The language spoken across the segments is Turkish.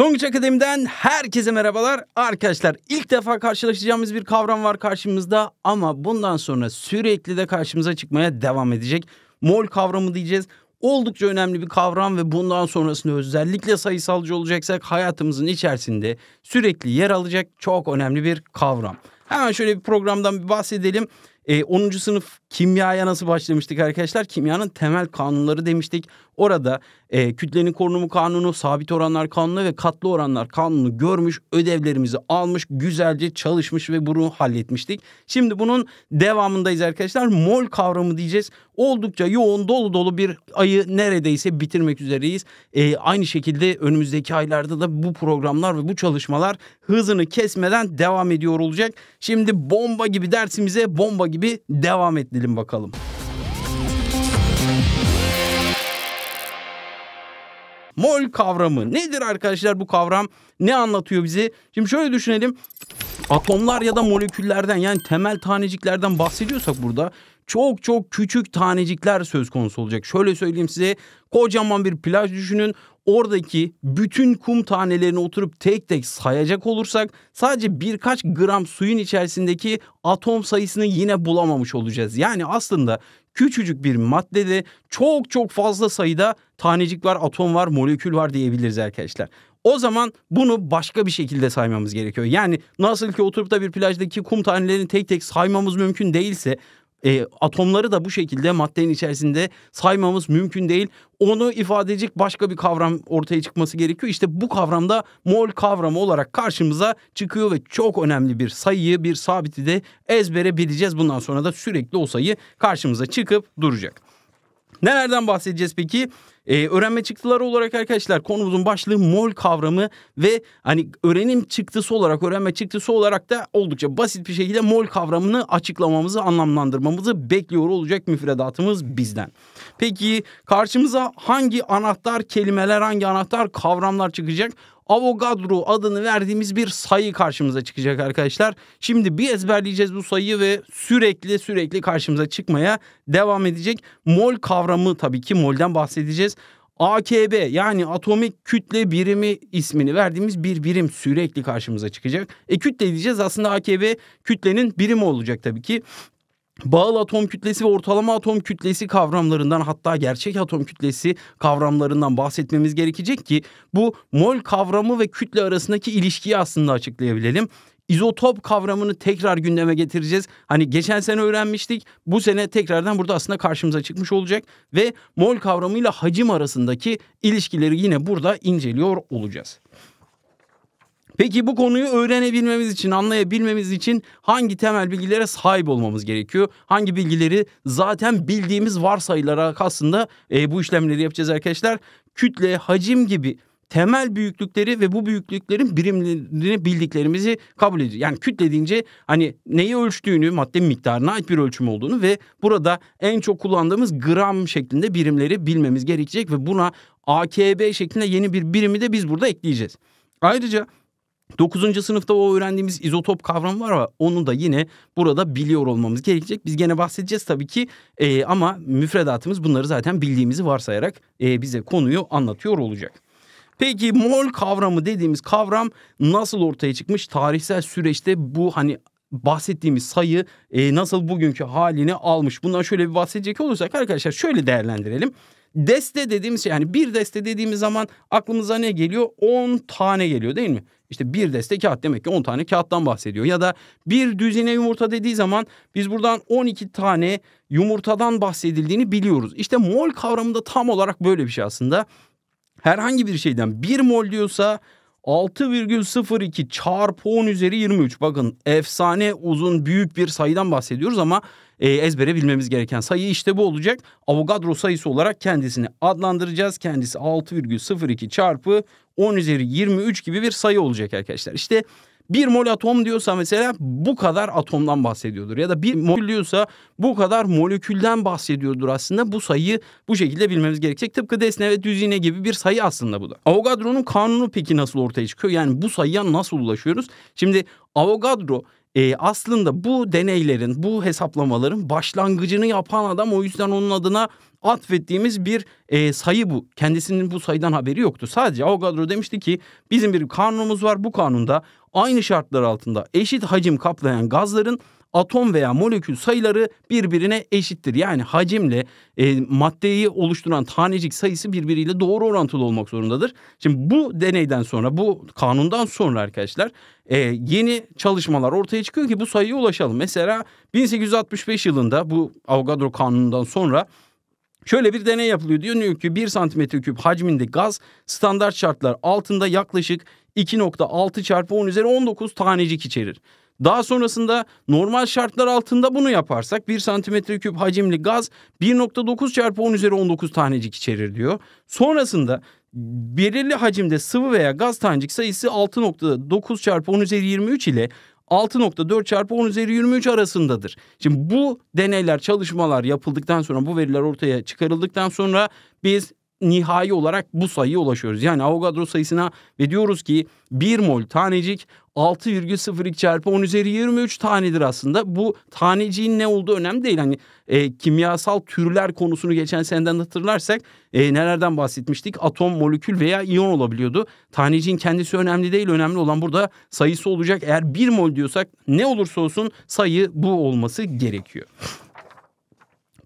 Tonguç Akademi'den herkese merhabalar. Arkadaşlar ilk defa karşılaşacağımız bir kavram var karşımızda ama bundan sonra sürekli de karşımıza çıkmaya devam edecek. Mol kavramı diyeceğiz. Oldukça önemli bir kavram ve bundan sonrasında özellikle sayısalcı olacaksak hayatımızın içerisinde sürekli yer alacak çok önemli bir kavram. Hemen şöyle bir programdan bir bahsedelim. E, ee, 10. sınıf kimyaya nasıl başlamıştık arkadaşlar? Kimyanın temel kanunları demiştik. Orada e, kütlenin korunumu kanunu, sabit oranlar kanunu ve katlı oranlar kanunu görmüş, ödevlerimizi almış, güzelce çalışmış ve bunu halletmiştik. Şimdi bunun devamındayız arkadaşlar. Mol kavramı diyeceğiz. Oldukça yoğun, dolu dolu bir ayı neredeyse bitirmek üzereyiz. E, aynı şekilde önümüzdeki aylarda da bu programlar ve bu çalışmalar hızını kesmeden devam ediyor olacak. Şimdi bomba gibi dersimize bomba gibi devam edelim bakalım. Mol kavramı nedir arkadaşlar bu kavram? Ne anlatıyor bize? Şimdi şöyle düşünelim. Atomlar ya da moleküllerden yani temel taneciklerden bahsediyorsak burada çok çok küçük tanecikler söz konusu olacak. Şöyle söyleyeyim size kocaman bir plaj düşünün. Oradaki bütün kum tanelerini oturup tek tek sayacak olursak sadece birkaç gram suyun içerisindeki atom sayısını yine bulamamış olacağız. Yani aslında küçücük bir maddede çok çok fazla sayıda tanecik var, atom var, molekül var diyebiliriz arkadaşlar. O zaman bunu başka bir şekilde saymamız gerekiyor. Yani nasıl ki oturup da bir plajdaki kum tanelerini tek tek saymamız mümkün değilse e, atomları da bu şekilde maddenin içerisinde saymamız mümkün değil. Onu ifade edecek başka bir kavram ortaya çıkması gerekiyor. İşte bu kavramda mol kavramı olarak karşımıza çıkıyor ve çok önemli bir sayıyı, bir sabiti de ezbere bileceğiz. Bundan sonra da sürekli o sayı karşımıza çıkıp duracak. Nelerden bahsedeceğiz peki? Ee, öğrenme çıktıları olarak arkadaşlar konumuzun başlığı mol kavramı ve hani öğrenim çıktısı olarak öğrenme çıktısı olarak da oldukça basit bir şekilde mol kavramını açıklamamızı anlamlandırmamızı bekliyor olacak müfredatımız bizden. Peki karşımıza hangi anahtar kelimeler hangi anahtar kavramlar çıkacak? Avogadro adını verdiğimiz bir sayı karşımıza çıkacak arkadaşlar. Şimdi bir ezberleyeceğiz bu sayıyı ve sürekli sürekli karşımıza çıkmaya devam edecek. Mol kavramı tabii ki molden bahsedeceğiz. AKB yani atomik kütle birimi ismini verdiğimiz bir birim sürekli karşımıza çıkacak. E kütle diyeceğiz aslında AKB kütlenin birimi olacak tabii ki. Bağlı atom kütlesi ve ortalama atom kütlesi kavramlarından hatta gerçek atom kütlesi kavramlarından bahsetmemiz gerekecek ki bu mol kavramı ve kütle arasındaki ilişkiyi aslında açıklayabilelim. İzotop kavramını tekrar gündeme getireceğiz. Hani geçen sene öğrenmiştik. Bu sene tekrardan burada aslında karşımıza çıkmış olacak ve mol kavramıyla hacim arasındaki ilişkileri yine burada inceliyor olacağız. Peki bu konuyu öğrenebilmemiz için, anlayabilmemiz için hangi temel bilgilere sahip olmamız gerekiyor? Hangi bilgileri zaten bildiğimiz varsayılarak aslında e, bu işlemleri yapacağız arkadaşlar. Kütle, hacim gibi temel büyüklükleri ve bu büyüklüklerin birimlerini bildiklerimizi kabul ediyor. Yani kütle deyince hani neyi ölçtüğünü, madde miktarına ait bir ölçüm olduğunu ve burada en çok kullandığımız gram şeklinde birimleri bilmemiz gerekecek ve buna AKB şeklinde yeni bir birimi de biz burada ekleyeceğiz. Ayrıca 9. sınıfta o öğrendiğimiz izotop kavramı var ama onu da yine burada biliyor olmamız gerekecek. Biz gene bahsedeceğiz tabii ki e, ama müfredatımız bunları zaten bildiğimizi varsayarak e, bize konuyu anlatıyor olacak. Peki mol kavramı dediğimiz kavram nasıl ortaya çıkmış? Tarihsel süreçte bu hani bahsettiğimiz sayı e, nasıl bugünkü halini almış? Bundan şöyle bir bahsedecek olursak arkadaşlar şöyle değerlendirelim. Deste dediğimiz şey yani bir deste dediğimiz zaman aklımıza ne geliyor? 10 tane geliyor değil mi? İşte bir deste kağıt demek ki 10 tane kağıttan bahsediyor. Ya da bir düzine yumurta dediği zaman biz buradan 12 tane yumurtadan bahsedildiğini biliyoruz. İşte mol kavramında tam olarak böyle bir şey aslında. Herhangi bir şeyden bir mol diyorsa 6,02 çarpı 10 üzeri 23. Bakın efsane uzun büyük bir sayıdan bahsediyoruz ama e, ezbere bilmemiz gereken sayı işte bu olacak. Avogadro sayısı olarak kendisini adlandıracağız. Kendisi 6,02 çarpı 10 üzeri 23 gibi bir sayı olacak arkadaşlar. İşte bir mol atom diyorsa mesela bu kadar atomdan bahsediyordur. Ya da bir mol diyorsa bu kadar molekülden bahsediyordur aslında. Bu sayıyı bu şekilde bilmemiz gerekecek. Tıpkı desne ve düzine gibi bir sayı aslında bu da. Avogadro'nun kanunu peki nasıl ortaya çıkıyor? Yani bu sayıya nasıl ulaşıyoruz? Şimdi Avogadro e, aslında bu deneylerin, bu hesaplamaların başlangıcını yapan adam o yüzden onun adına atfettiğimiz bir e, sayı bu. Kendisinin bu sayıdan haberi yoktu. Sadece Avogadro demişti ki bizim bir kanunumuz var bu kanunda aynı şartlar altında eşit hacim kaplayan gazların atom veya molekül sayıları birbirine eşittir. Yani hacimle e, maddeyi oluşturan tanecik sayısı birbiriyle doğru orantılı olmak zorundadır. Şimdi bu deneyden sonra bu kanundan sonra arkadaşlar e, yeni çalışmalar ortaya çıkıyor ki bu sayıya ulaşalım. Mesela 1865 yılında bu Avogadro kanunundan sonra Şöyle bir deney yapılıyor. Diyor ki 1 santimetre küp hacminde gaz standart şartlar altında yaklaşık 2.6 çarpı 10 üzeri 19 tanecik içerir. Daha sonrasında normal şartlar altında bunu yaparsak 1 santimetre küp hacimli gaz 1.9 çarpı 10 üzeri 19 tanecik içerir diyor. Sonrasında belirli hacimde sıvı veya gaz tanecik sayısı 6.9 çarpı 10 üzeri 23 ile 6.4 çarpı 10 üzeri 23 arasındadır. Şimdi bu deneyler çalışmalar yapıldıktan sonra bu veriler ortaya çıkarıldıktan sonra biz nihai olarak bu sayıya ulaşıyoruz. Yani Avogadro sayısına ve diyoruz ki 1 mol tanecik 6,02 çarpı 10 üzeri 23 tanedir aslında. Bu taneciğin ne olduğu önemli değil. Hani e, kimyasal türler konusunu geçen seneden hatırlarsak e, nelerden bahsetmiştik? Atom, molekül veya iyon olabiliyordu. Taneciğin kendisi önemli değil. Önemli olan burada sayısı olacak. Eğer 1 mol diyorsak ne olursa olsun sayı bu olması gerekiyor.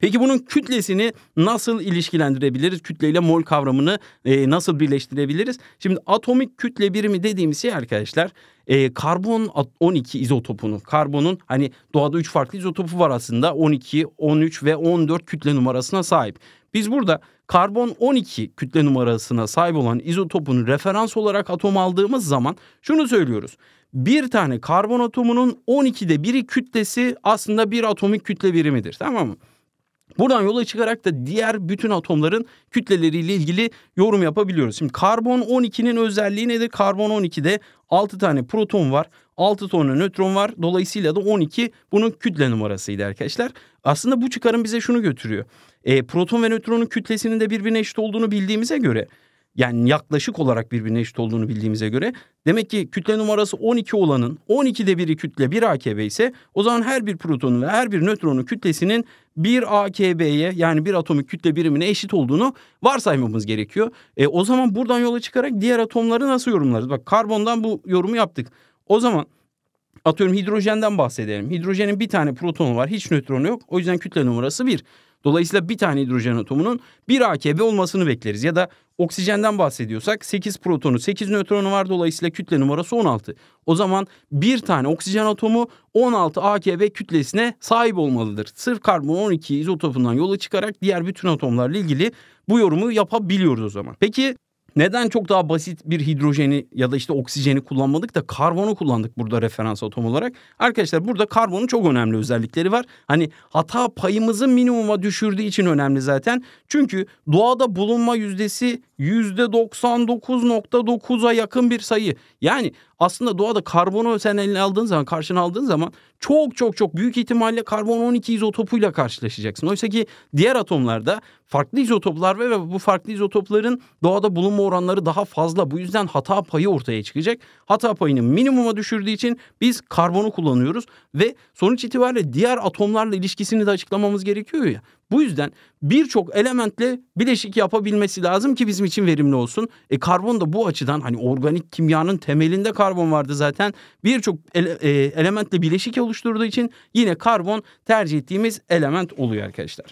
Peki bunun kütlesini nasıl ilişkilendirebiliriz? Kütle ile mol kavramını e, nasıl birleştirebiliriz? Şimdi atomik kütle birimi dediğimiz şey arkadaşlar e, karbon 12 izotopunu karbonun hani doğada 3 farklı izotopu var aslında 12, 13 ve 14 kütle numarasına sahip. Biz burada karbon 12 kütle numarasına sahip olan izotopunu referans olarak atom aldığımız zaman şunu söylüyoruz. Bir tane karbon atomunun 12'de biri kütlesi aslında bir atomik kütle birimidir tamam mı? Buradan yola çıkarak da diğer bütün atomların kütleleriyle ilgili yorum yapabiliyoruz. Şimdi karbon 12'nin özelliği nedir? Karbon 12'de 6 tane proton var. 6 tane nötron var. Dolayısıyla da 12 bunun kütle numarasıydı arkadaşlar. Aslında bu çıkarım bize şunu götürüyor. E, proton ve nötronun kütlesinin de birbirine eşit olduğunu bildiğimize göre yani yaklaşık olarak birbirine eşit olduğunu bildiğimize göre demek ki kütle numarası 12 olanın 12'de biri kütle 1 AKB ise o zaman her bir protonun ve her bir nötronun kütlesinin 1 AKB'ye yani bir atomik kütle birimine eşit olduğunu varsaymamız gerekiyor. E, o zaman buradan yola çıkarak diğer atomları nasıl yorumlarız? Bak karbondan bu yorumu yaptık. O zaman atıyorum hidrojenden bahsedelim. Hidrojenin bir tane protonu var hiç nötronu yok o yüzden kütle numarası 1. Dolayısıyla bir tane hidrojen atomunun bir AKB olmasını bekleriz. Ya da oksijenden bahsediyorsak 8 protonu 8 nötronu var dolayısıyla kütle numarası 16. O zaman bir tane oksijen atomu 16 AKB kütlesine sahip olmalıdır. Sırf karbon 12 izotopundan yola çıkarak diğer bütün atomlarla ilgili bu yorumu yapabiliyoruz o zaman. Peki neden çok daha basit bir hidrojeni ya da işte oksijeni kullanmadık da karbonu kullandık burada referans atom olarak? Arkadaşlar burada karbonun çok önemli özellikleri var. Hani hata payımızı minimuma düşürdüğü için önemli zaten. Çünkü doğada bulunma yüzdesi %99.9'a yakın bir sayı. Yani aslında doğada karbonu sen eline aldığın zaman, karşına aldığın zaman çok çok çok büyük ihtimalle karbon 12 izotopuyla karşılaşacaksın. Oysa ki diğer atomlarda farklı izotoplar ve bu farklı izotopların doğada bulunma oranları daha fazla. Bu yüzden hata payı ortaya çıkacak. Hata payını minimuma düşürdüğü için biz karbonu kullanıyoruz ve sonuç itibariyle diğer atomlarla ilişkisini de açıklamamız gerekiyor ya. Bu yüzden birçok elementle bileşik yapabilmesi lazım ki bizim için verimli olsun. E karbon da bu açıdan hani organik kimyanın temelinde karbon vardı zaten. Birçok ele, e, elementle bileşik oluşturduğu için yine karbon tercih ettiğimiz element oluyor arkadaşlar.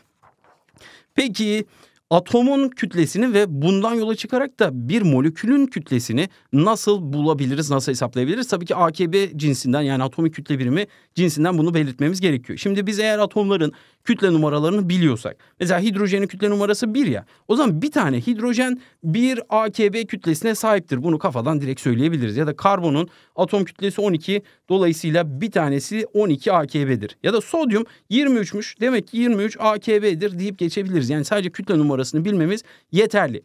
Peki atomun kütlesini ve bundan yola çıkarak da bir molekülün kütlesini nasıl bulabiliriz, nasıl hesaplayabiliriz? Tabii ki AKB cinsinden yani atomik kütle birimi cinsinden bunu belirtmemiz gerekiyor. Şimdi biz eğer atomların kütle numaralarını biliyorsak. Mesela hidrojenin kütle numarası 1 ya. O zaman bir tane hidrojen bir AKB kütlesine sahiptir. Bunu kafadan direkt söyleyebiliriz. Ya da karbonun atom kütlesi 12. Dolayısıyla bir tanesi 12 AKB'dir. Ya da sodyum 23'müş. Demek ki 23 AKB'dir deyip geçebiliriz. Yani sadece kütle numarası numarasını bilmemiz yeterli.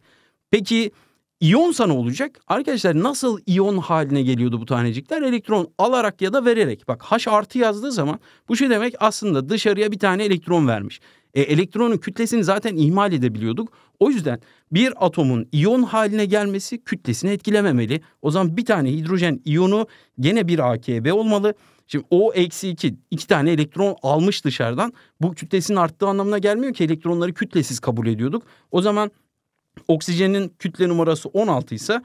Peki iyonsa ne olacak? Arkadaşlar nasıl iyon haline geliyordu bu tanecikler? Elektron alarak ya da vererek. Bak H artı yazdığı zaman bu şey demek aslında dışarıya bir tane elektron vermiş. E, elektronun kütlesini zaten ihmal edebiliyorduk. O yüzden bir atomun iyon haline gelmesi kütlesini etkilememeli. O zaman bir tane hidrojen iyonu gene bir AKB olmalı. Şimdi o eksi iki, iki tane elektron almış dışarıdan. Bu kütlesinin arttığı anlamına gelmiyor ki elektronları kütlesiz kabul ediyorduk. O zaman oksijenin kütle numarası 16 ise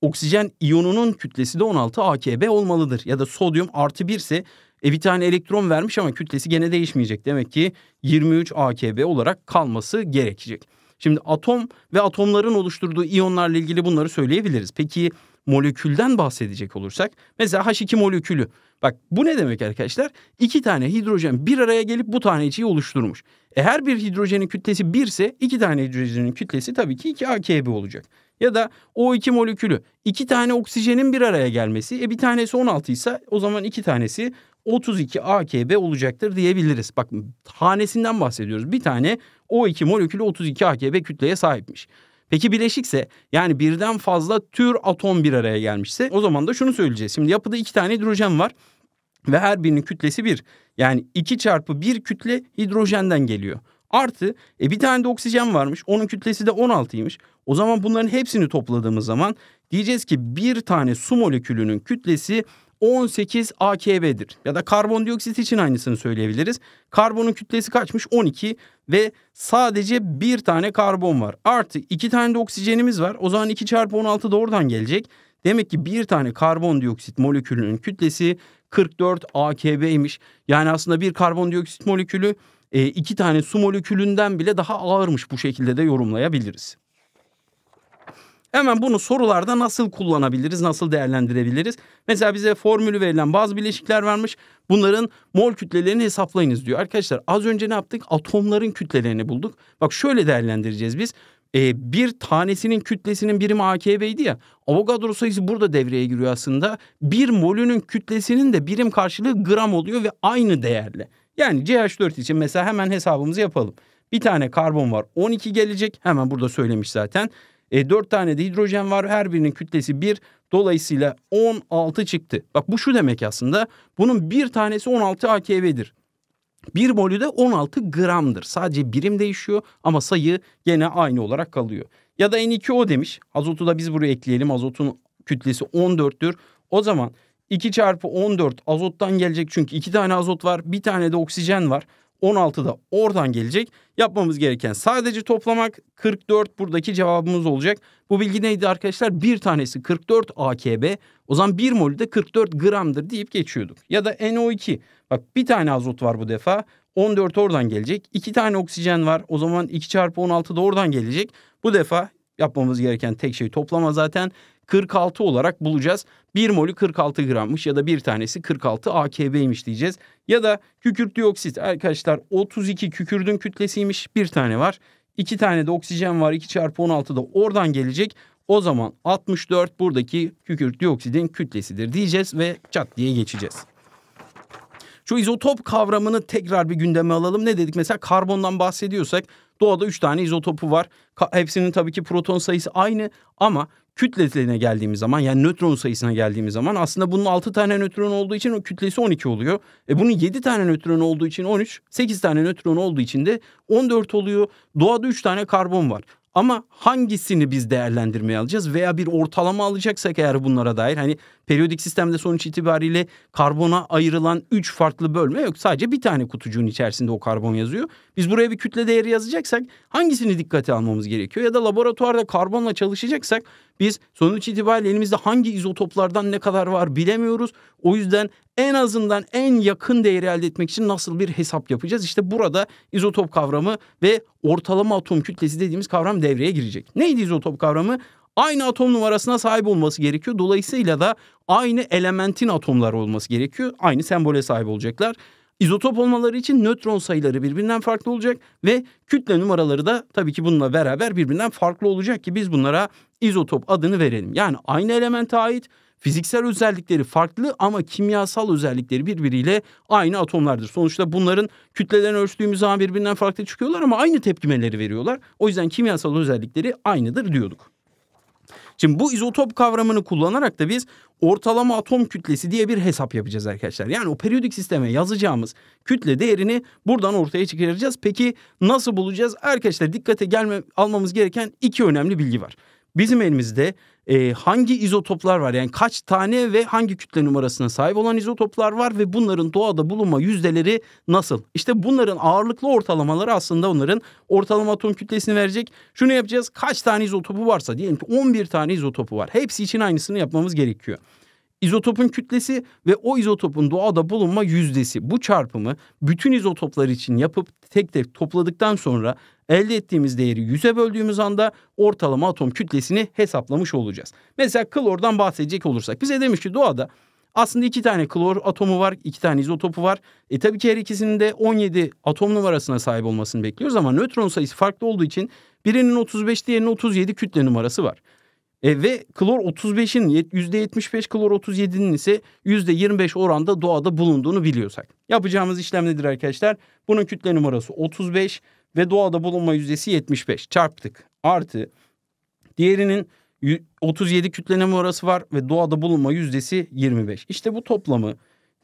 oksijen iyonunun kütlesi de 16 AKB olmalıdır. Ya da sodyum artı 1 ise e bir tane elektron vermiş ama kütlesi gene değişmeyecek. Demek ki 23 AKB olarak kalması gerekecek. Şimdi atom ve atomların oluşturduğu iyonlarla ilgili bunları söyleyebiliriz. Peki molekülden bahsedecek olursak mesela H2 molekülü. Bak bu ne demek arkadaşlar? İki tane hidrojen bir araya gelip bu taneciyi oluşturmuş. E her bir hidrojenin kütlesi birse, iki tane hidrojenin kütlesi tabii ki 2 AKB olacak. Ya da O2 molekülü iki tane oksijenin bir araya gelmesi e bir tanesi 16 ise o zaman iki tanesi 32 AKB olacaktır diyebiliriz. Bak tanesinden bahsediyoruz. Bir tane O2 molekülü 32 AKB kütleye sahipmiş. Peki bileşikse yani birden fazla tür atom bir araya gelmişse o zaman da şunu söyleyeceğiz. Şimdi yapıda iki tane hidrojen var ve her birinin kütlesi bir. Yani iki çarpı bir kütle hidrojenden geliyor. Artı e, bir tane de oksijen varmış. Onun kütlesi de 16'ymış. O zaman bunların hepsini topladığımız zaman diyeceğiz ki bir tane su molekülünün kütlesi 18 AKB'dir. Ya da karbondioksit için aynısını söyleyebiliriz. Karbonun kütlesi kaçmış? 12 ve sadece bir tane karbon var. Artı iki tane de oksijenimiz var. O zaman 2 çarpı 16 doğrudan gelecek. Demek ki bir tane karbondioksit molekülünün kütlesi 44 AKB'ymiş. Yani aslında bir karbondioksit molekülü e, iki tane su molekülünden bile daha ağırmış bu şekilde de yorumlayabiliriz. Hemen bunu sorularda nasıl kullanabiliriz, nasıl değerlendirebiliriz? Mesela bize formülü verilen bazı bileşikler vermiş. Bunların mol kütlelerini hesaplayınız diyor. Arkadaşlar az önce ne yaptık? Atomların kütlelerini bulduk. Bak şöyle değerlendireceğiz biz. Ee, bir tanesinin kütlesinin birimi AKB'ydi ya. Avogadro sayısı burada devreye giriyor aslında. Bir molünün kütlesinin de birim karşılığı gram oluyor ve aynı değerli. Yani CH4 için mesela hemen hesabımızı yapalım. Bir tane karbon var 12 gelecek hemen burada söylemiş zaten. E, 4 tane de hidrojen var. Her birinin kütlesi 1. Dolayısıyla 16 çıktı. Bak bu şu demek aslında. Bunun bir tanesi 16 AKV'dir. Bir molü de 16 gramdır. Sadece birim değişiyor ama sayı gene aynı olarak kalıyor. Ya da N2O demiş. Azotu da biz buraya ekleyelim. Azotun kütlesi 14'tür. O zaman 2 çarpı 14 azottan gelecek çünkü 2 tane azot var. Bir tane de oksijen var. 16'da oradan gelecek. Yapmamız gereken sadece toplamak 44 buradaki cevabımız olacak. Bu bilgi neydi arkadaşlar? Bir tanesi 44 AKB. O zaman 1 molü de 44 gramdır deyip geçiyorduk. Ya da NO2. Bak bir tane azot var bu defa. 14 oradan gelecek. 2 tane oksijen var. O zaman 2 çarpı 16 da oradan gelecek. Bu defa yapmamız gereken tek şey toplama zaten. 46 olarak bulacağız. 1 molü 46 grammış ya da bir tanesi 46 AKB'ymiş diyeceğiz. Ya da kükürt dioksit arkadaşlar 32 kükürdün kütlesiymiş bir tane var. 2 tane de oksijen var 2 çarpı 16 da oradan gelecek. O zaman 64 buradaki kükürt dioksidin kütlesidir diyeceğiz ve çat diye geçeceğiz. Şu izotop kavramını tekrar bir gündeme alalım. Ne dedik? Mesela karbondan bahsediyorsak doğada 3 tane izotopu var. hepsinin tabii ki proton sayısı aynı ama kütlesine geldiğimiz zaman yani nötron sayısına geldiğimiz zaman aslında bunun 6 tane nötron olduğu için o kütlesi 12 oluyor. E bunun 7 tane nötron olduğu için 13, 8 tane nötron olduğu için de 14 oluyor. Doğada 3 tane karbon var. Ama hangisini biz değerlendirmeye alacağız veya bir ortalama alacaksak eğer bunlara dair hani periyodik sistemde sonuç itibariyle karbona ayrılan 3 farklı bölme yok. Sadece bir tane kutucuğun içerisinde o karbon yazıyor. Biz buraya bir kütle değeri yazacaksak hangisini dikkate almamız gerekiyor ya da laboratuvarda karbonla çalışacaksak biz sonuç itibariyle elimizde hangi izotoplardan ne kadar var bilemiyoruz. O yüzden en azından en yakın değeri elde etmek için nasıl bir hesap yapacağız? İşte burada izotop kavramı ve ortalama atom kütlesi dediğimiz kavram devreye girecek. Neydi izotop kavramı? aynı atom numarasına sahip olması gerekiyor. Dolayısıyla da aynı elementin atomları olması gerekiyor. Aynı sembole sahip olacaklar. İzotop olmaları için nötron sayıları birbirinden farklı olacak ve kütle numaraları da tabii ki bununla beraber birbirinden farklı olacak ki biz bunlara izotop adını verelim. Yani aynı elemente ait fiziksel özellikleri farklı ama kimyasal özellikleri birbiriyle aynı atomlardır. Sonuçta bunların kütlelerini ölçtüğümüz zaman birbirinden farklı çıkıyorlar ama aynı tepkimeleri veriyorlar. O yüzden kimyasal özellikleri aynıdır diyorduk. Şimdi bu izotop kavramını kullanarak da biz ortalama atom kütlesi diye bir hesap yapacağız arkadaşlar. Yani o periyodik sisteme yazacağımız kütle değerini buradan ortaya çıkaracağız. Peki nasıl bulacağız? Arkadaşlar dikkate gelme, almamız gereken iki önemli bilgi var. Bizim elimizde e, hangi izotoplar var yani kaç tane ve hangi kütle numarasına sahip olan izotoplar var ve bunların doğada bulunma yüzdeleri nasıl? İşte bunların ağırlıklı ortalamaları aslında onların ortalama atom kütlesini verecek. Şunu yapacağız kaç tane izotopu varsa diyelim ki 11 tane izotopu var hepsi için aynısını yapmamız gerekiyor. İzotopun kütlesi ve o izotopun doğada bulunma yüzdesi bu çarpımı bütün izotoplar için yapıp tek tek topladıktan sonra Elde ettiğimiz değeri 100'e böldüğümüz anda ortalama atom kütlesini hesaplamış olacağız. Mesela klordan bahsedecek olursak bize demiş ki doğada aslında iki tane klor atomu var, iki tane izotopu var. E tabii ki her ikisinin de 17 atom numarasına sahip olmasını bekliyoruz ama nötron sayısı farklı olduğu için birinin 35 diğerinin 37 kütle numarası var. E, ve klor 35'in %75 klor 37'nin ise %25 oranda doğada bulunduğunu biliyorsak. Yapacağımız işlem nedir arkadaşlar? Bunun kütle numarası 35, ve doğada bulunma yüzdesi 75 çarptık. Artı diğerinin 37 kütleneme orası var ve doğada bulunma yüzdesi 25. İşte bu toplamı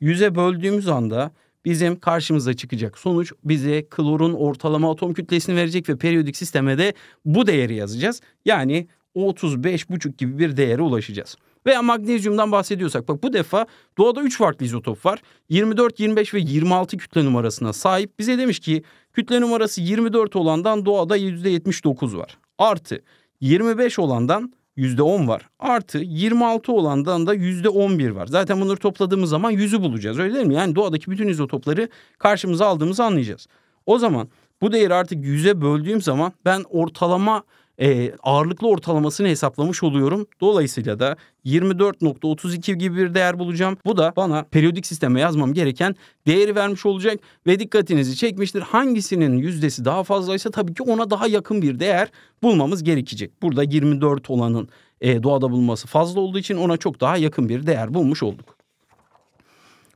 yüze böldüğümüz anda bizim karşımıza çıkacak sonuç bize klorun ortalama atom kütlesini verecek ve periyodik sisteme de bu değeri yazacağız. Yani 35,5 gibi bir değere ulaşacağız. Veya magnezyumdan bahsediyorsak bak bu defa doğada 3 farklı izotop var. 24, 25 ve 26 kütle numarasına sahip. Bize demiş ki Kütle numarası 24 olandan doğada %79 var. Artı 25 olandan %10 var. Artı 26 olandan da %11 var. Zaten bunları topladığımız zaman 100'ü bulacağız öyle değil mi? Yani doğadaki bütün izotopları karşımıza aldığımızı anlayacağız. O zaman bu değeri artık 100'e böldüğüm zaman ben ortalama e, ağırlıklı ortalamasını hesaplamış oluyorum. Dolayısıyla da 24.32 gibi bir değer bulacağım. Bu da bana periyodik sisteme yazmam gereken değeri vermiş olacak ve dikkatinizi çekmiştir. Hangisinin yüzdesi daha fazlaysa tabii ki ona daha yakın bir değer bulmamız gerekecek. Burada 24 olanın e, doğada bulunması fazla olduğu için ona çok daha yakın bir değer bulmuş olduk.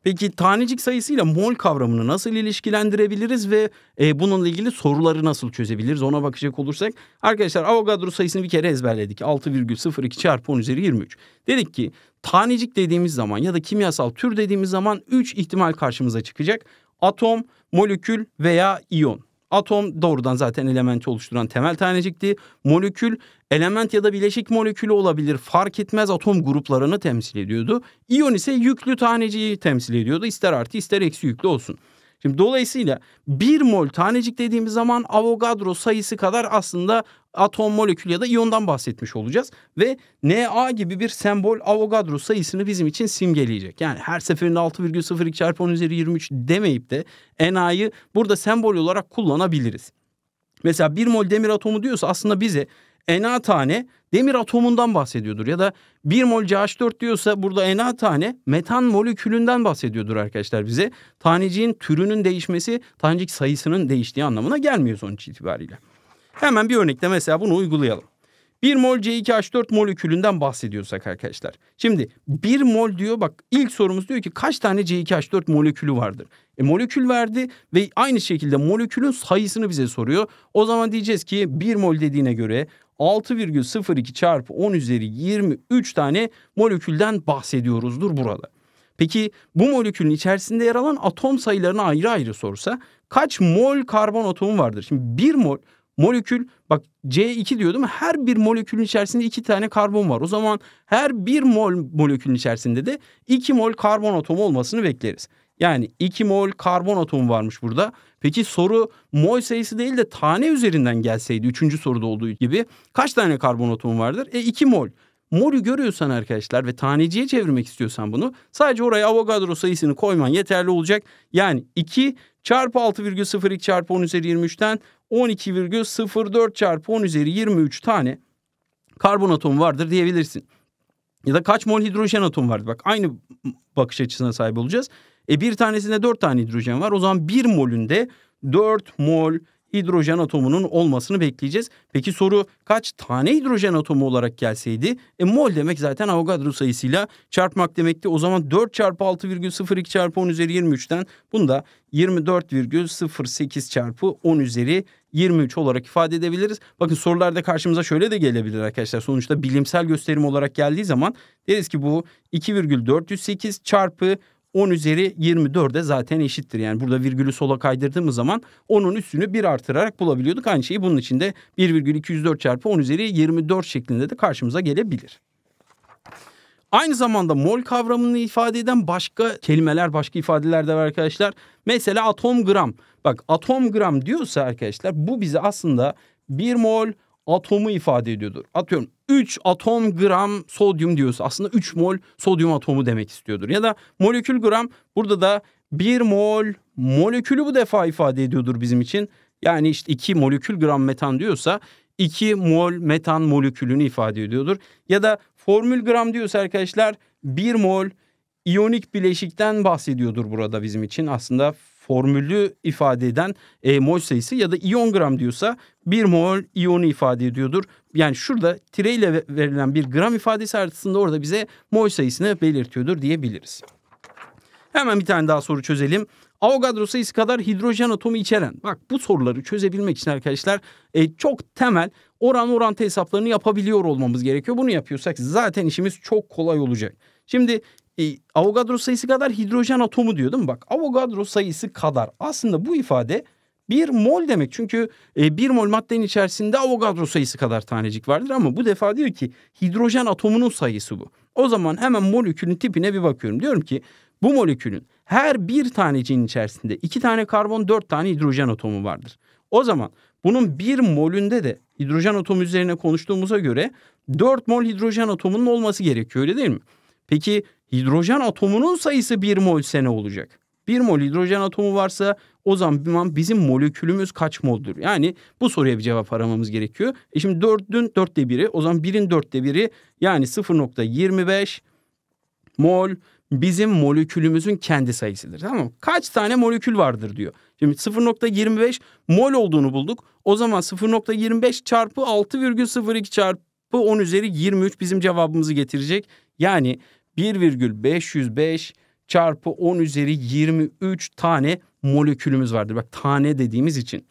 Peki tanecik sayısıyla mol kavramını nasıl ilişkilendirebiliriz ve e, bununla ilgili soruları nasıl çözebiliriz ona bakacak olursak. Arkadaşlar Avogadro sayısını bir kere ezberledik. 6,02 çarpı 10 üzeri 23. Dedik ki tanecik dediğimiz zaman ya da kimyasal tür dediğimiz zaman 3 ihtimal karşımıza çıkacak. Atom, molekül veya iyon. Atom doğrudan zaten elementi oluşturan temel tanecikti. Molekül element ya da bileşik molekülü olabilir fark etmez atom gruplarını temsil ediyordu. İyon ise yüklü taneciyi temsil ediyordu. İster artı ister eksi yüklü olsun. Şimdi dolayısıyla bir mol tanecik dediğimiz zaman Avogadro sayısı kadar aslında atom, molekül ya da iyondan bahsetmiş olacağız. Ve Na gibi bir sembol Avogadro sayısını bizim için simgeleyecek. Yani her seferinde 6,02 çarpı 10 üzeri 23 demeyip de Na'yı burada sembol olarak kullanabiliriz. Mesela bir mol demir atomu diyorsa aslında bize ena tane demir atomundan bahsediyordur. Ya da 1 mol CH4 diyorsa burada ena tane metan molekülünden bahsediyordur arkadaşlar bize. Taneciğin türünün değişmesi tanecik sayısının değiştiği anlamına gelmiyor sonuç itibariyle. Hemen bir örnekte mesela bunu uygulayalım. 1 mol C2H4 molekülünden bahsediyorsak arkadaşlar. Şimdi 1 mol diyor bak ilk sorumuz diyor ki kaç tane C2H4 molekülü vardır? E, molekül verdi ve aynı şekilde molekülün sayısını bize soruyor. O zaman diyeceğiz ki 1 mol dediğine göre 6,02 çarpı 10 üzeri 23 tane molekülden bahsediyoruzdur burada. Peki bu molekülün içerisinde yer alan atom sayılarını ayrı ayrı sorsa kaç mol karbon atomu vardır? Şimdi bir mol molekül bak C2 diyordum her bir molekülün içerisinde iki tane karbon var. O zaman her bir mol molekülün içerisinde de iki mol karbon atomu olmasını bekleriz. Yani 2 mol karbon atomu varmış burada. Peki soru mol sayısı değil de tane üzerinden gelseydi 3. soruda olduğu gibi kaç tane karbon atomu vardır? E 2 mol. Mol'ü görüyorsan arkadaşlar ve taneciye çevirmek istiyorsan bunu sadece oraya Avogadro sayısını koyman yeterli olacak. Yani 2 çarpı 6,02 çarpı 10 üzeri 23'ten 12,04 çarpı 10 üzeri 23 tane karbon atomu vardır diyebilirsin. Ya da kaç mol hidrojen atomu vardır? Bak aynı bakış açısına sahip olacağız. E bir tanesinde 4 tane hidrojen var. O zaman 1 molünde 4 mol hidrojen atomunun olmasını bekleyeceğiz. Peki soru kaç tane hidrojen atomu olarak gelseydi? E mol demek zaten Avogadro sayısıyla çarpmak demekti. O zaman 4 çarpı 6,02 çarpı 10 üzeri 23'ten bunu da 24,08 çarpı 10 üzeri 23 olarak ifade edebiliriz. Bakın sorularda karşımıza şöyle de gelebilir arkadaşlar. Sonuçta bilimsel gösterim olarak geldiği zaman deriz ki bu 2,408 çarpı 10 üzeri 24'e zaten eşittir. Yani burada virgülü sola kaydırdığımız zaman 10'un üstünü 1 artırarak bulabiliyorduk. Aynı şeyi bunun için de 1,204 çarpı 10 üzeri 24 şeklinde de karşımıza gelebilir. Aynı zamanda mol kavramını ifade eden başka kelimeler, başka ifadeler de var arkadaşlar. Mesela atom gram. Bak atom gram diyorsa arkadaşlar bu bize aslında 1 mol, atomu ifade ediyordur. Atıyorum 3 atom gram sodyum diyorsa aslında 3 mol sodyum atomu demek istiyordur. Ya da molekül gram burada da 1 mol molekülü bu defa ifade ediyordur bizim için. Yani işte 2 molekül gram metan diyorsa 2 mol metan molekülünü ifade ediyordur. Ya da formül gram diyorsa arkadaşlar 1 mol iyonik bileşikten bahsediyordur burada bizim için. Aslında formülü ifade eden e, mol sayısı ya da iyon gram diyorsa bir mol iyonu ifade ediyordur. Yani şurada tireyle verilen bir gram ifadesi arasında orada bize mol sayısını belirtiyordur diyebiliriz. Hemen bir tane daha soru çözelim. Avogadro sayısı kadar hidrojen atomu içeren. Bak bu soruları çözebilmek için arkadaşlar e, çok temel oran orantı hesaplarını yapabiliyor olmamız gerekiyor. Bunu yapıyorsak zaten işimiz çok kolay olacak. Şimdi e, Avogadro sayısı kadar hidrojen atomu diyor değil mi? Bak Avogadro sayısı kadar. Aslında bu ifade bir mol demek. Çünkü e, bir mol maddenin içerisinde Avogadro sayısı kadar tanecik vardır ama bu defa diyor ki hidrojen atomunun sayısı bu. O zaman hemen molekülün tipine bir bakıyorum. Diyorum ki bu molekülün her bir taneciğin içerisinde iki tane karbon dört tane hidrojen atomu vardır. O zaman bunun bir molünde de hidrojen atomu üzerine konuştuğumuza göre 4 mol hidrojen atomunun olması gerekiyor öyle değil mi? Peki hidrojen atomunun sayısı 1 mol sene olacak. 1 mol hidrojen atomu varsa o zaman bizim molekülümüz kaç moldur? Yani bu soruya bir cevap aramamız gerekiyor. E şimdi 4'ün 4'te 1'i o zaman 1'in 4'te 1'i yani 0.25 mol bizim molekülümüzün kendi sayısıdır. Tamam mı? Kaç tane molekül vardır diyor. Şimdi 0.25 mol olduğunu bulduk. O zaman 0.25 çarpı 6,02 çarpı 10 üzeri 23 bizim cevabımızı getirecek. Yani 1,505 çarpı 10 üzeri 23 tane molekülümüz vardır. Bak tane dediğimiz için.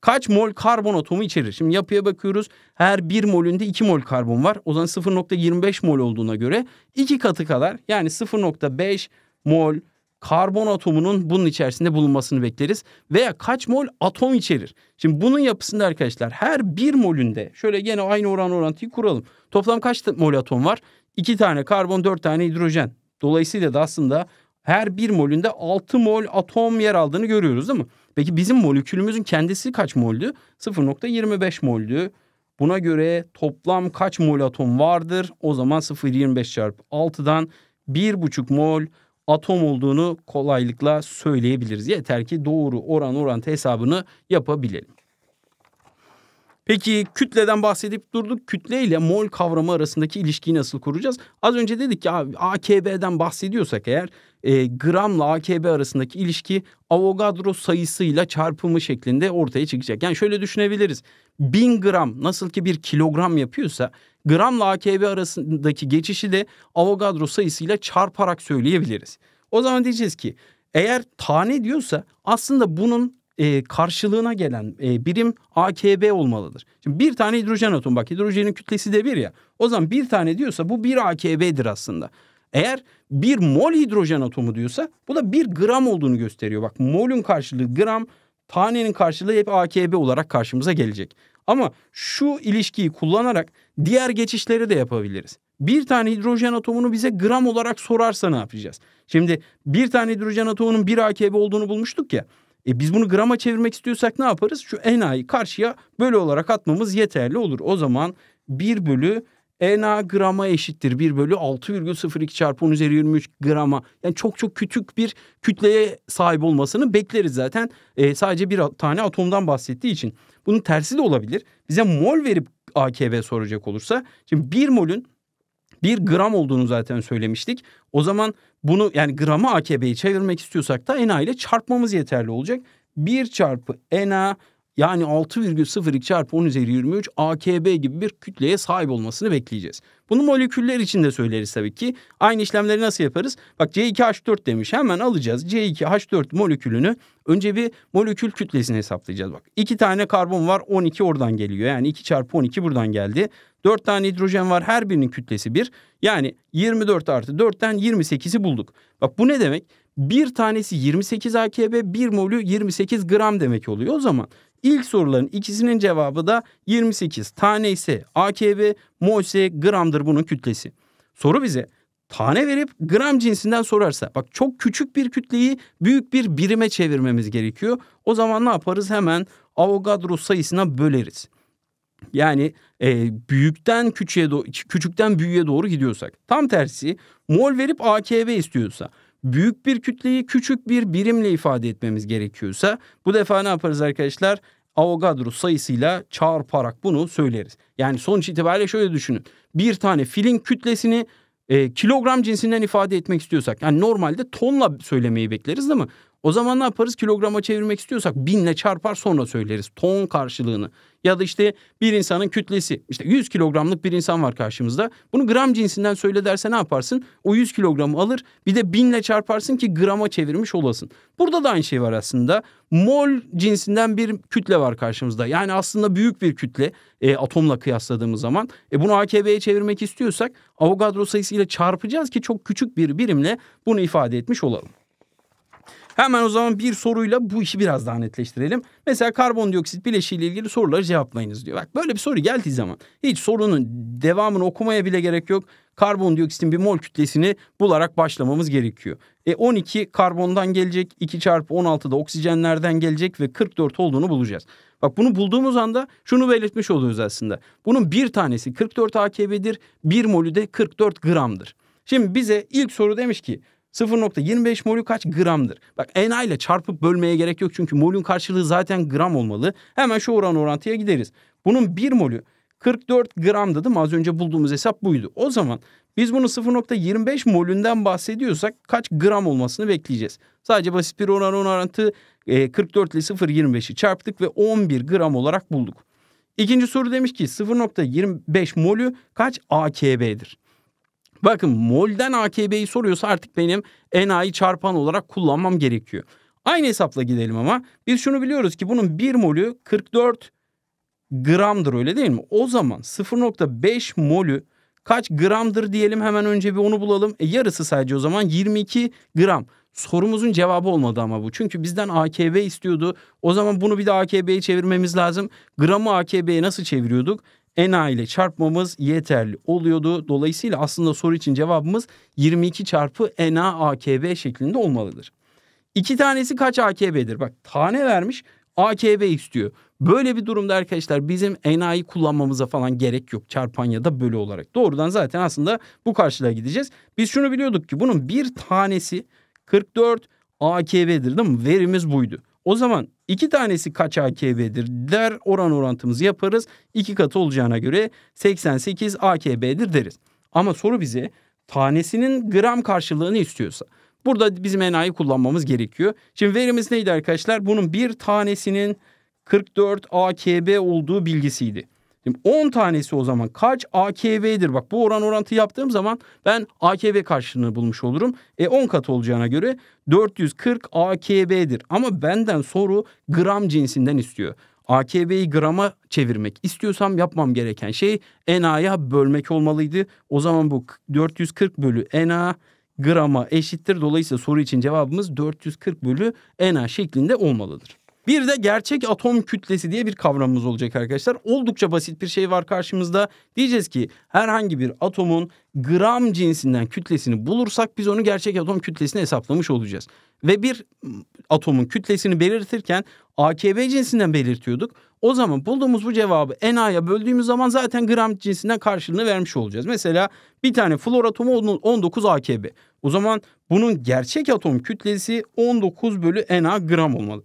Kaç mol karbon atomu içerir? Şimdi yapıya bakıyoruz. Her bir molünde 2 mol karbon var. O zaman 0.25 mol olduğuna göre iki katı kadar yani 0.5 mol karbon atomunun bunun içerisinde bulunmasını bekleriz. Veya kaç mol atom içerir? Şimdi bunun yapısında arkadaşlar her bir molünde şöyle gene aynı oran orantıyı kuralım. Toplam kaç mol atom var? 2 tane karbon 4 tane hidrojen. Dolayısıyla da aslında her bir molünde 6 mol atom yer aldığını görüyoruz değil mi? Peki bizim molekülümüzün kendisi kaç moldü? 0.25 moldü. Buna göre toplam kaç mol atom vardır? O zaman 0.25 çarpı 6'dan 1.5 mol atom olduğunu kolaylıkla söyleyebiliriz. Yeter ki doğru oran orantı hesabını yapabilelim. Peki kütleden bahsedip durduk. Kütle ile mol kavramı arasındaki ilişkiyi nasıl kuracağız? Az önce dedik ki AKB'den bahsediyorsak eğer e, gramla AKB arasındaki ilişki Avogadro sayısıyla çarpımı şeklinde ortaya çıkacak. Yani şöyle düşünebiliriz. 1000 gram nasıl ki bir kilogram yapıyorsa gramla AKB arasındaki geçişi de Avogadro sayısıyla çarparak söyleyebiliriz. O zaman diyeceğiz ki eğer tane diyorsa aslında bunun e, karşılığına gelen e, birim AKB olmalıdır. Şimdi bir tane hidrojen atomu bak hidrojenin kütlesi de bir ya. O zaman bir tane diyorsa bu bir AKB'dir aslında. Eğer bir mol hidrojen atomu diyorsa bu da bir gram olduğunu gösteriyor. Bak molün karşılığı gram, tanenin karşılığı hep AKB olarak karşımıza gelecek. Ama şu ilişkiyi kullanarak diğer geçişleri de yapabiliriz. Bir tane hidrojen atomunu bize gram olarak sorarsa ne yapacağız? Şimdi bir tane hidrojen atomunun bir AKB olduğunu bulmuştuk ya. E biz bunu grama çevirmek istiyorsak ne yaparız? Şu ena'yı karşıya böyle olarak atmamız yeterli olur. O zaman 1 bölü ena grama eşittir. 1 bölü 6,02 çarpı 10 üzeri 23 grama. Yani çok çok küçük bir kütleye sahip olmasını bekleriz zaten. E, sadece bir tane atomdan bahsettiği için. Bunun tersi de olabilir. Bize mol verip AKB soracak olursa. Şimdi 1 molün 1 gram olduğunu zaten söylemiştik. O zaman bunu yani gramı akb'ye çevirmek istiyorsak da ENA ile çarpmamız yeterli olacak. 1 çarpı ENA yani 6,02 çarpı 10 üzeri 23 AKB gibi bir kütleye sahip olmasını bekleyeceğiz. Bunu moleküller için de söyleriz tabii ki. Aynı işlemleri nasıl yaparız? Bak C2H4 demiş hemen alacağız. C2H4 molekülünü önce bir molekül kütlesini hesaplayacağız. Bak iki tane karbon var 12 oradan geliyor. Yani 2 çarpı 12 buradan geldi. 4 tane hidrojen var her birinin kütlesi 1. Yani 24 artı 4'ten 28'i bulduk. Bak bu ne demek? Bir tanesi 28 AKB, bir molü 28 gram demek oluyor. O zaman İlk soruların ikisinin cevabı da 28. Tane ise AKB, mol ise gramdır bunun kütlesi. Soru bize tane verip gram cinsinden sorarsa bak çok küçük bir kütleyi büyük bir birime çevirmemiz gerekiyor. O zaman ne yaparız? Hemen Avogadro sayısına böleriz. Yani e, büyükten küçüğe do- küçükten büyüğe doğru gidiyorsak. Tam tersi mol verip AKB istiyorsa büyük bir kütleyi küçük bir birimle ifade etmemiz gerekiyorsa bu defa ne yaparız arkadaşlar? Avogadro sayısıyla çarparak bunu söyleriz. Yani sonuç itibariyle şöyle düşünün. Bir tane filin kütlesini e, kilogram cinsinden ifade etmek istiyorsak yani normalde tonla söylemeyi bekleriz değil mi? O zaman ne yaparız? Kilograma çevirmek istiyorsak binle çarpar sonra söyleriz ton karşılığını. Ya da işte bir insanın kütlesi. işte 100 kilogramlık bir insan var karşımızda. Bunu gram cinsinden söyle derse ne yaparsın? O 100 kilogramı alır bir de binle çarparsın ki grama çevirmiş olasın. Burada da aynı şey var aslında. Mol cinsinden bir kütle var karşımızda. Yani aslında büyük bir kütle e, atomla kıyasladığımız zaman. E, bunu AKB'ye çevirmek istiyorsak Avogadro sayısıyla çarpacağız ki çok küçük bir birimle bunu ifade etmiş olalım. Hemen o zaman bir soruyla bu işi biraz daha netleştirelim. Mesela karbondioksit bileşiğiyle ilgili soruları cevaplayınız diyor. Bak böyle bir soru geldiği zaman hiç sorunun devamını okumaya bile gerek yok. Karbondioksitin bir mol kütlesini bularak başlamamız gerekiyor. E 12 karbondan gelecek, 2 çarpı 16 da oksijenlerden gelecek ve 44 olduğunu bulacağız. Bak bunu bulduğumuz anda şunu belirtmiş oluyoruz aslında. Bunun bir tanesi 44 AKB'dir, bir molü de 44 gramdır. Şimdi bize ilk soru demiş ki 0.25 molü kaç gramdır? Bak NA ile çarpıp bölmeye gerek yok çünkü molün karşılığı zaten gram olmalı. Hemen şu oran orantıya gideriz. Bunun 1 molü 44 gram dedim Az önce bulduğumuz hesap buydu. O zaman biz bunu 0.25 molünden bahsediyorsak kaç gram olmasını bekleyeceğiz. Sadece basit bir oran orantı 44 e, ile 0.25'i çarptık ve 11 gram olarak bulduk. İkinci soru demiş ki 0.25 molü kaç AKB'dir? Bakın molden AKB'yi soruyorsa artık benim enayi çarpan olarak kullanmam gerekiyor. Aynı hesapla gidelim ama biz şunu biliyoruz ki bunun 1 molü 44 gramdır öyle değil mi? O zaman 0.5 molü kaç gramdır diyelim hemen önce bir onu bulalım. E, yarısı sadece o zaman 22 gram. Sorumuzun cevabı olmadı ama bu. Çünkü bizden AKB istiyordu. O zaman bunu bir de AKB'ye çevirmemiz lazım. Gramı AKB'ye nasıl çeviriyorduk? NA ile çarpmamız yeterli oluyordu. Dolayısıyla aslında soru için cevabımız 22 çarpı NA AKB şeklinde olmalıdır. İki tanesi kaç AKB'dir? Bak tane vermiş AKB istiyor. Böyle bir durumda arkadaşlar bizim NA'yı kullanmamıza falan gerek yok çarpan ya da bölü olarak. Doğrudan zaten aslında bu karşılığa gideceğiz. Biz şunu biliyorduk ki bunun bir tanesi 44 AKB'dir değil mi? Verimiz buydu. O zaman iki tanesi kaç AKB'dir der oran orantımızı yaparız. İki katı olacağına göre 88 AKB'dir deriz. Ama soru bize tanesinin gram karşılığını istiyorsa. Burada bizim enayi kullanmamız gerekiyor. Şimdi verimiz neydi arkadaşlar? Bunun bir tanesinin 44 AKB olduğu bilgisiydi. Şimdi 10 tanesi o zaman kaç? AKV'dir. Bak bu oran orantı yaptığım zaman ben AKV karşılığını bulmuş olurum. E 10 kat olacağına göre 440 AKV'dir. Ama benden soru gram cinsinden istiyor. AKV'yi grama çevirmek istiyorsam yapmam gereken şey NA'ya bölmek olmalıydı. O zaman bu 440 bölü NA grama eşittir. Dolayısıyla soru için cevabımız 440 bölü NA şeklinde olmalıdır. Bir de gerçek atom kütlesi diye bir kavramımız olacak arkadaşlar. Oldukça basit bir şey var karşımızda. Diyeceğiz ki herhangi bir atomun gram cinsinden kütlesini bulursak biz onu gerçek atom kütlesini hesaplamış olacağız. Ve bir atomun kütlesini belirtirken AKB cinsinden belirtiyorduk. O zaman bulduğumuz bu cevabı NA'ya böldüğümüz zaman zaten gram cinsinden karşılığını vermiş olacağız. Mesela bir tane flor atomu 19 AKB. O zaman bunun gerçek atom kütlesi 19 bölü NA gram olmalı.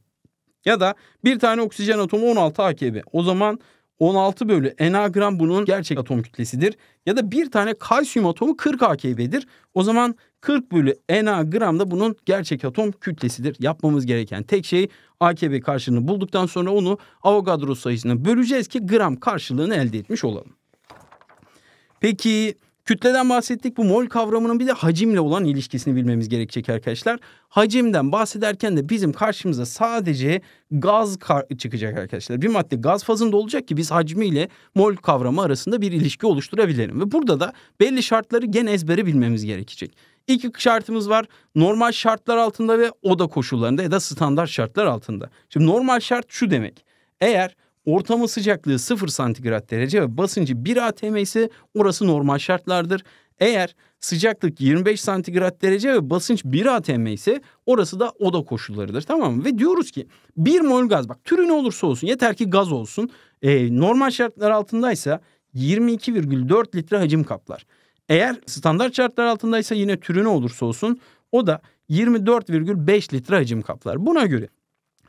Ya da bir tane oksijen atomu 16 AKB. O zaman 16 bölü Na gram bunun gerçek atom kütlesidir. Ya da bir tane kalsiyum atomu 40 AKB'dir. O zaman 40 bölü Na gram da bunun gerçek atom kütlesidir. Yapmamız gereken tek şey AKB karşılığını bulduktan sonra onu Avogadro sayısına böleceğiz ki gram karşılığını elde etmiş olalım. Peki Kütleden bahsettik. Bu mol kavramının bir de hacimle olan ilişkisini bilmemiz gerekecek arkadaşlar. Hacimden bahsederken de bizim karşımıza sadece gaz çıkacak arkadaşlar. Bir madde gaz fazında olacak ki biz hacmiyle mol kavramı arasında bir ilişki oluşturabilirim Ve burada da belli şartları gene ezbere bilmemiz gerekecek. İlk şartımız var. Normal şartlar altında ve oda koşullarında ya da standart şartlar altında. Şimdi normal şart şu demek. Eğer Ortamın sıcaklığı 0 santigrat derece ve basıncı 1 atm ise orası normal şartlardır. Eğer sıcaklık 25 santigrat derece ve basınç 1 atm ise orası da oda koşullarıdır tamam mı? Ve diyoruz ki 1 mol gaz bak türü ne olursa olsun yeter ki gaz olsun. E, normal şartlar altındaysa 22,4 litre hacim kaplar. Eğer standart şartlar altındaysa yine türü ne olursa olsun o da 24,5 litre hacim kaplar. Buna göre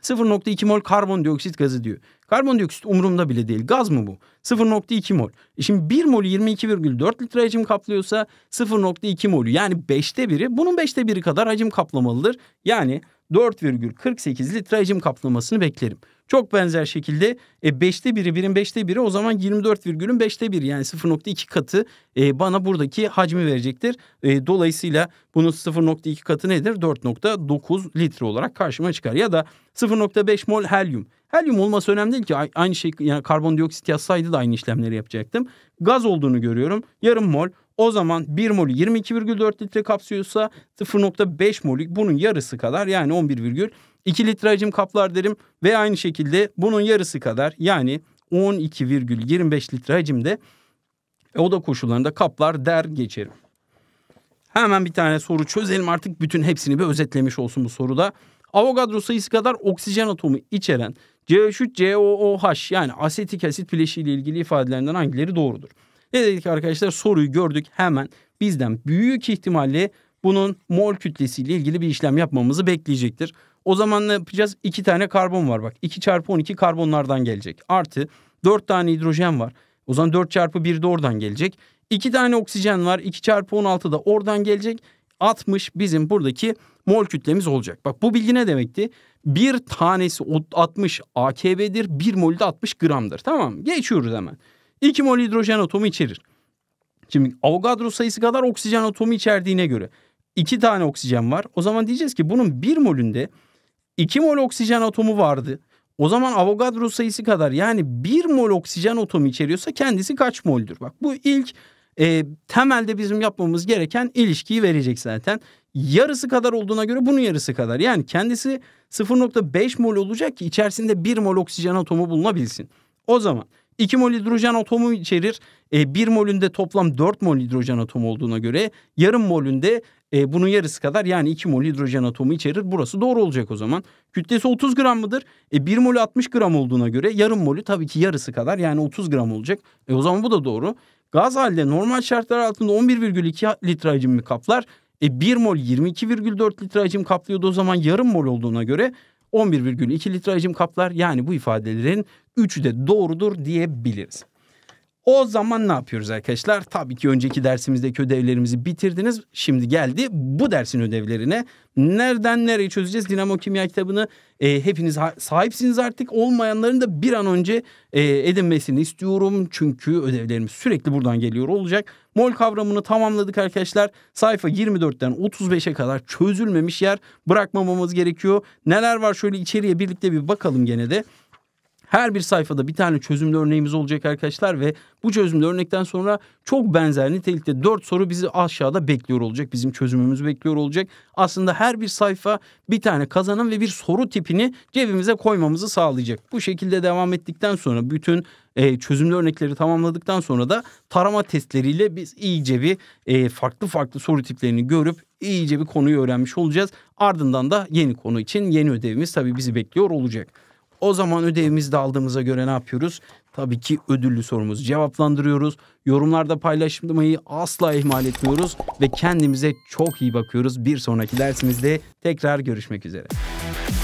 0.2 mol karbondioksit gazı diyor. Karbondioksit umurumda bile değil. Gaz mı bu? 0.2 mol. E şimdi 1 mol 22,4 litre hacim kaplıyorsa 0.2 molü yani 5'te biri bunun 5'te biri kadar hacim kaplamalıdır. Yani 4,48 litre hacim kaplamasını beklerim. Çok benzer şekilde e, 5'te 1'i birin 5'te 1'i o zaman 24,'ün 5'te 1 yani 0.2 katı e, bana buradaki hacmi verecektir. E, dolayısıyla bunun 0.2 katı nedir? 4.9 litre olarak karşıma çıkar. Ya da 0.5 mol helyum. Helyum olması önemli değil ki aynı şey yani karbondioksit yazsaydı da aynı işlemleri yapacaktım. Gaz olduğunu görüyorum. Yarım mol o zaman 1 mol 22,4 litre kapsıyorsa 0,5 molik bunun yarısı kadar yani 11,2 litre hacim kaplar derim. Ve aynı şekilde bunun yarısı kadar yani 12,25 litre hacimde e, oda koşullarında kaplar der geçerim. Hemen bir tane soru çözelim artık bütün hepsini bir özetlemiş olsun bu soruda. Avogadro sayısı kadar oksijen atomu içeren CH3COOH yani asetik asit bileşiği ile ilgili ifadelerinden hangileri doğrudur? Ne dedik arkadaşlar? Soruyu gördük hemen bizden büyük ihtimalle bunun mol kütlesiyle ilgili bir işlem yapmamızı bekleyecektir. O zaman ne yapacağız? İki tane karbon var bak. 2 çarpı 12 karbonlardan gelecek. Artı 4 tane hidrojen var. O zaman 4 çarpı 1 de oradan gelecek. 2 tane oksijen var. 2 çarpı 16 da oradan gelecek. 60 bizim buradaki mol kütlemiz olacak. Bak bu bilgi ne demekti? Bir tanesi 60 AKB'dir. bir mol de 60 gramdır. Tamam mı? Geçiyoruz hemen. 2 mol hidrojen atomu içerir. Şimdi Avogadro sayısı kadar oksijen atomu içerdiğine göre 2 tane oksijen var. O zaman diyeceğiz ki bunun 1 molünde 2 mol oksijen atomu vardı. O zaman Avogadro sayısı kadar yani 1 mol oksijen atomu içeriyorsa kendisi kaç moldür? Bak bu ilk e, temelde bizim yapmamız gereken ilişkiyi verecek zaten. Yarısı kadar olduğuna göre bunun yarısı kadar. Yani kendisi 0.5 mol olacak ki içerisinde 1 mol oksijen atomu bulunabilsin. O zaman 2 mol hidrojen atomu içerir. E, 1 molünde toplam 4 mol hidrojen atomu olduğuna göre yarım molünde e, bunun yarısı kadar yani 2 mol hidrojen atomu içerir. Burası doğru olacak o zaman. Kütlesi 30 gram mıdır? E, 1 mol 60 gram olduğuna göre yarım molü tabii ki yarısı kadar yani 30 gram olacak. E, o zaman bu da doğru. Gaz halde normal şartlar altında 11,2 litre hacmini kaplar. E 1 mol 22,4 litre hacim kaplıyordu o zaman yarım mol olduğuna göre 11,2 litre hacim kaplar. Yani bu ifadelerin üçü de doğrudur diyebiliriz. O zaman ne yapıyoruz arkadaşlar? Tabii ki önceki dersimizdeki ödevlerimizi bitirdiniz. Şimdi geldi bu dersin ödevlerine. Nereden nereye çözeceğiz? Dinamo Kimya kitabını e, hepiniz sahipsiniz artık. Olmayanların da bir an önce e, edinmesini istiyorum. Çünkü ödevlerimiz sürekli buradan geliyor olacak. Mol kavramını tamamladık arkadaşlar. Sayfa 24'ten 35'e kadar çözülmemiş yer bırakmamamız gerekiyor. Neler var şöyle içeriye birlikte bir bakalım gene de. Her bir sayfada bir tane çözümlü örneğimiz olacak arkadaşlar ve bu çözümlü örnekten sonra çok benzer nitelikte dört soru bizi aşağıda bekliyor olacak. Bizim çözümümüz bekliyor olacak. Aslında her bir sayfa bir tane kazanım ve bir soru tipini cebimize koymamızı sağlayacak. Bu şekilde devam ettikten sonra bütün e, çözümlü örnekleri tamamladıktan sonra da tarama testleriyle biz iyice bir e, farklı farklı soru tiplerini görüp iyice bir konuyu öğrenmiş olacağız. Ardından da yeni konu için yeni ödevimiz tabii bizi bekliyor olacak. O zaman ödevimizi de aldığımıza göre ne yapıyoruz? Tabii ki ödüllü sorumuzu cevaplandırıyoruz. Yorumlarda paylaşmayı asla ihmal etmiyoruz ve kendimize çok iyi bakıyoruz. Bir sonraki dersimizde tekrar görüşmek üzere.